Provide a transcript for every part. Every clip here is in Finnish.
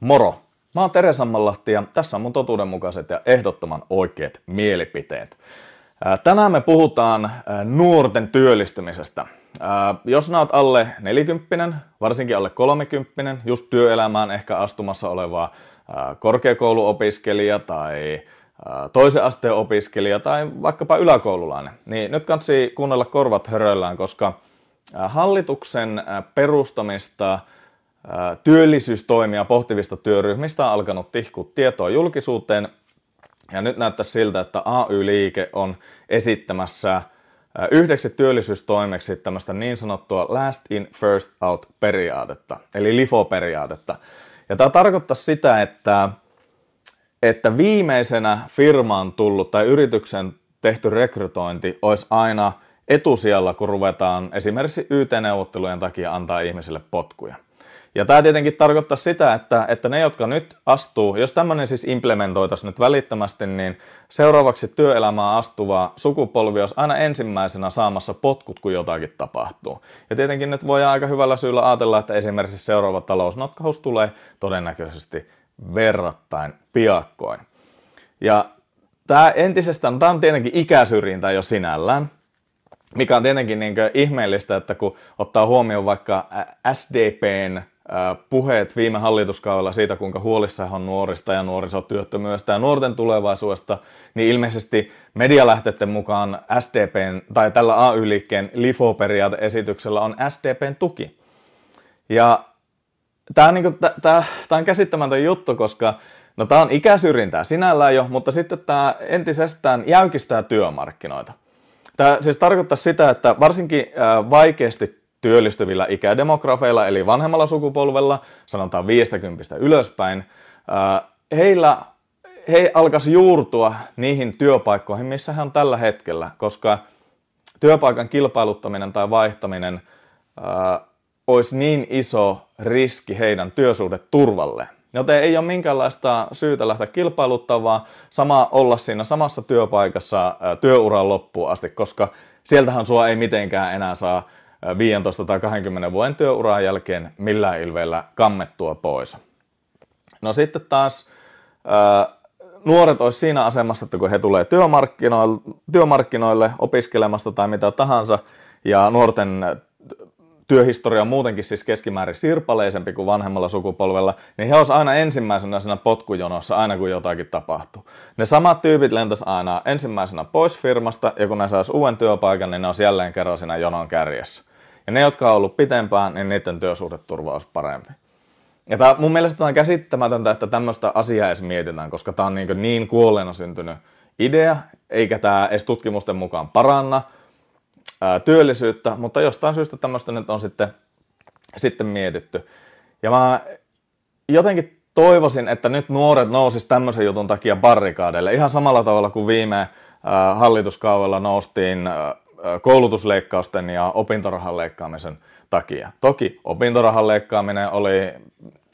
Moro! Mä oon Tere Sammanlahti ja tässä on mun totuudenmukaiset ja ehdottoman oikeat mielipiteet. Tänään me puhutaan nuorten työllistymisestä. Jos nää oot alle 40, varsinkin alle 30, just työelämään ehkä astumassa olevaa korkeakouluopiskelija tai toisen asteen opiskelija tai vaikkapa yläkoululainen, niin nyt kannattaa kuunnella korvat höröillään, koska hallituksen perustamista – työllisyystoimia pohtivista työryhmistä on alkanut tihkua tietoa julkisuuteen. Ja nyt näyttää siltä, että AY-liike on esittämässä yhdeksi työllisyystoimeksi tämmöistä niin sanottua last in first out periaatetta, eli LIFO-periaatetta. Ja tämä tarkoittaa sitä, että, että viimeisenä firmaan tullut tai yrityksen tehty rekrytointi olisi aina etusijalla, kun ruvetaan esimerkiksi YT-neuvottelujen takia antaa ihmisille potkuja. Ja tämä tietenkin tarkoittaa sitä, että, että ne, jotka nyt astuu, jos tämmöinen siis implementoitaisiin nyt välittömästi, niin seuraavaksi työelämään astuva sukupolvi olisi aina ensimmäisenä saamassa potkut, kun jotakin tapahtuu. Ja tietenkin nyt voi aika hyvällä syyllä ajatella, että esimerkiksi seuraava talousnotkaus tulee todennäköisesti verrattain piakkoin. Ja tämä entisestään, tämä on tietenkin ikäsyrjintä jo sinällään, mikä on tietenkin niin ihmeellistä, että kun ottaa huomioon vaikka SDPn puheet viime hallituskaudella siitä, kuinka huolissaan on nuorista ja nuorisotyöttömyydestä ja nuorten tulevaisuudesta, niin ilmeisesti medialähteiden mukaan SDPn tai tällä AY-liikkeen lifo LIFO-periaate-esityksellä on SDPn tuki. Ja tämä on, niin on käsittämätön juttu, koska no, tämä on ikäsyrjintää sinällään jo, mutta sitten tämä entisestään jäykistää työmarkkinoita. Tämä siis tarkoittaa sitä, että varsinkin vaikeasti työllistyvillä ikädemografeilla, eli vanhemmalla sukupolvella, sanotaan 50 ylöspäin, äh, heillä he alkaisi juurtua niihin työpaikkoihin, missä he on tällä hetkellä, koska työpaikan kilpailuttaminen tai vaihtaminen ää, äh, olisi niin iso riski heidän työsuhdeturvalle. Joten ei ole minkäänlaista syytä lähteä kilpailuttavaa, sama olla siinä samassa työpaikassa ää, äh, työuran loppuun asti, koska sieltähän sua ei mitenkään enää saa 15 tai 20 vuoden työuran jälkeen millään ilveellä kammettua pois. No sitten taas äh, nuoret olisi siinä asemassa, että kun he tulee työmarkkinoille, työmarkkinoille opiskelemasta tai mitä tahansa, ja nuorten työhistoria on muutenkin siis keskimäärin sirpaleisempi kuin vanhemmalla sukupolvella, niin he olisi aina ensimmäisenä siinä potkujonossa, aina kun jotakin tapahtuu. Ne samat tyypit lentäisi aina ensimmäisenä pois firmasta, ja kun ne saisi uuden työpaikan, niin ne olisi jälleen kerran siinä jonon kärjessä. Ja ne, jotka on ollut pitempään, niin niiden työsuhdeturva olisi parempi. Ja tää, mun mielestä tämä on käsittämätöntä, että tämmöistä asiaa edes mietitään, koska tämä on niin, niin kuolleena syntynyt idea, eikä tämä edes tutkimusten mukaan paranna ää, työllisyyttä, mutta jostain syystä tämmöistä nyt on sitten, sitten mietitty. Ja mä jotenkin toivoisin, että nyt nuoret nousis tämmöisen jutun takia barrikaadeille. Ihan samalla tavalla kuin viime ää, hallituskaudella noustiin ää, koulutusleikkausten ja opintorahan leikkaamisen takia. Toki opintorahan leikkaaminen oli,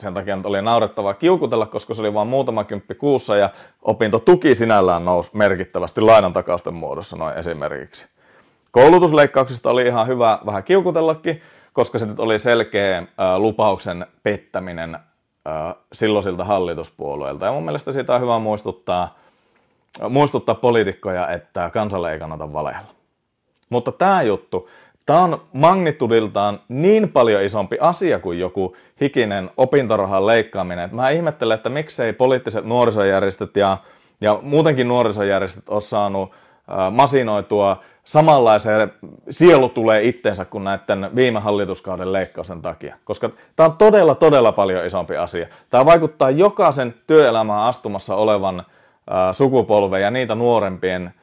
sen takia oli naurettavaa kiukutella, koska se oli vain muutama kymppi kuussa ja opintotuki sinällään nousi merkittävästi lainantakausten muodossa noin esimerkiksi. Koulutusleikkauksista oli ihan hyvä vähän kiukutellakin, koska se oli selkeä lupauksen pettäminen silloisilta hallituspuolueilta. Ja mun mielestä siitä on hyvä muistuttaa, muistuttaa poliitikkoja, että kansalle ei kannata valeilla. Mutta tämä juttu, tämä on magnitudiltaan niin paljon isompi asia kuin joku hikinen opintorahan leikkaaminen. Mä ihmettelen, että miksei poliittiset nuorisojärjestöt ja, ja muutenkin nuorisojärjestöt ole saanut masinoitua samanlaiseen sielu tulee itteensä kuin näiden viime hallituskauden leikkausen takia. Koska tämä on todella, todella paljon isompi asia. Tämä vaikuttaa jokaisen työelämään astumassa olevan sukupolven ja niitä nuorempien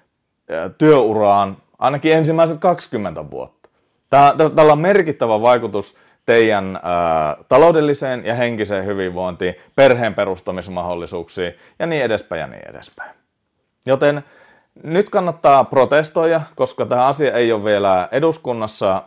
työuraan ainakin ensimmäiset 20 vuotta. Tää, tällä on merkittävä vaikutus teidän ää, taloudelliseen ja henkiseen hyvinvointiin, perheen perustamismahdollisuuksiin ja niin edespäin ja niin edespäin. Joten nyt kannattaa protestoida, koska tämä asia ei ole vielä eduskunnassa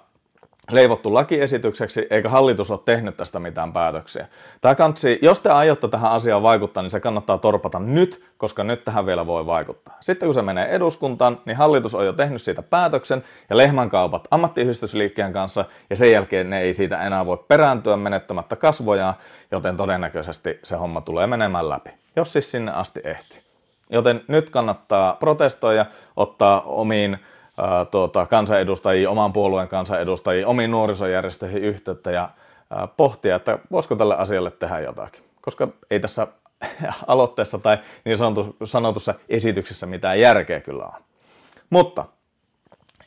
leivottu lakiesitykseksi, eikä hallitus ole tehnyt tästä mitään päätöksiä. Tämä kantsi, jos te aiotte tähän asiaan vaikuttaa, niin se kannattaa torpata nyt, koska nyt tähän vielä voi vaikuttaa. Sitten kun se menee eduskuntaan, niin hallitus on jo tehnyt siitä päätöksen ja kaupat ammattiyhdistysliikkeen kanssa, ja sen jälkeen ne ei siitä enää voi perääntyä menettämättä kasvojaan, joten todennäköisesti se homma tulee menemään läpi, jos siis sinne asti ehti. Joten nyt kannattaa protestoida, ottaa omiin tuota, kansanedustajia, oman puolueen kansanedustajia, omiin nuorisojärjestöihin yhteyttä ja ää, pohtia, että voisiko tälle asialle tehdä jotakin. Koska ei tässä aloitteessa tai niin sanotussa esityksessä mitään järkeä kyllä on. Mutta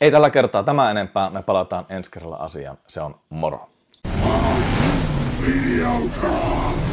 ei tällä kertaa tämä enempää, me palataan ensi kerralla asiaan. Se on moro! Videokaa!